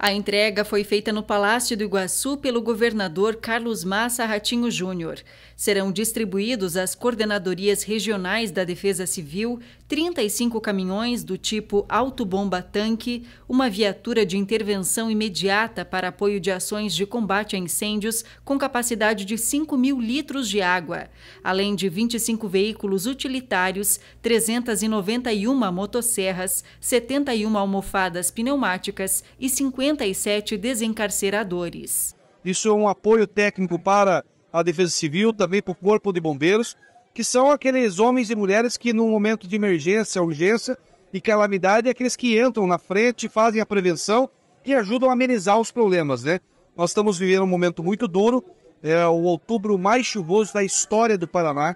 A entrega foi feita no Palácio do Iguaçu pelo governador Carlos Massa Ratinho Júnior. Serão distribuídos às coordenadorias regionais da Defesa Civil 35 caminhões do tipo autobomba-tanque, uma viatura de intervenção imediata para apoio de ações de combate a incêndios com capacidade de 5 mil litros de água, além de 25 veículos utilitários, 391 motosserras, 71 almofadas pneumáticas e 50 47 desencarceradores. Isso é um apoio técnico para a Defesa Civil, também para o Corpo de Bombeiros, que são aqueles homens e mulheres que, no momento de emergência, urgência e calamidade, é aqueles que entram na frente, fazem a prevenção e ajudam a amenizar os problemas, né? Nós estamos vivendo um momento muito duro, é o outubro mais chuvoso da história do Paraná.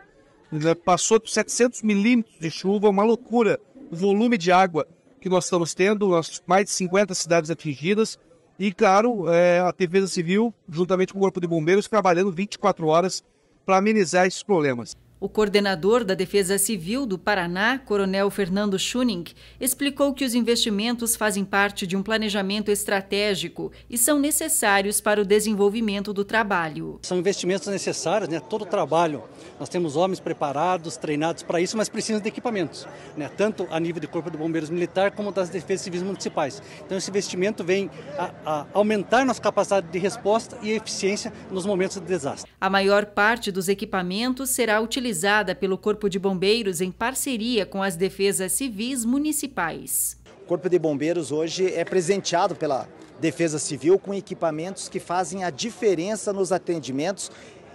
Né? Passou por 700 milímetros de chuva, uma loucura, o volume de água que nós estamos tendo, mais de 50 cidades atingidas, e claro, é, a Defesa Civil, juntamente com o Corpo de Bombeiros, trabalhando 24 horas para amenizar esses problemas. O coordenador da Defesa Civil do Paraná, Coronel Fernando Schuning, explicou que os investimentos fazem parte de um planejamento estratégico e são necessários para o desenvolvimento do trabalho. São investimentos necessários, né? Todo trabalho. Nós temos homens preparados, treinados para isso, mas precisam de equipamentos, né? Tanto a nível do Corpo de Bombeiros Militar como das Defesas Civis Municipais. Então esse investimento vem a, a aumentar nossa capacidade de resposta e eficiência nos momentos de desastre. A maior parte dos equipamentos será utilizada realizada pelo Corpo de Bombeiros em parceria com as defesas civis municipais. O Corpo de Bombeiros hoje é presenteado pela Defesa Civil com equipamentos que fazem a diferença nos atendimentos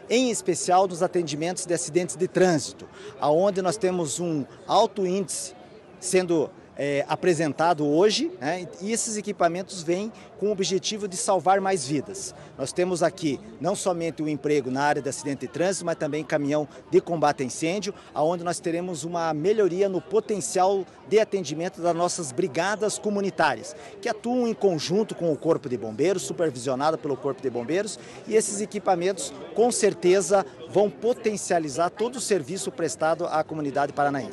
em especial dos atendimentos de acidentes de trânsito, aonde nós temos um alto índice sendo é, apresentado hoje, né? e esses equipamentos vêm com o objetivo de salvar mais vidas. Nós temos aqui não somente o emprego na área de acidente de trânsito, mas também caminhão de combate a incêndio, aonde nós teremos uma melhoria no potencial de atendimento das nossas brigadas comunitárias, que atuam em conjunto com o Corpo de Bombeiros, supervisionada pelo Corpo de Bombeiros, e esses equipamentos com certeza vão potencializar todo o serviço prestado à comunidade paranaense.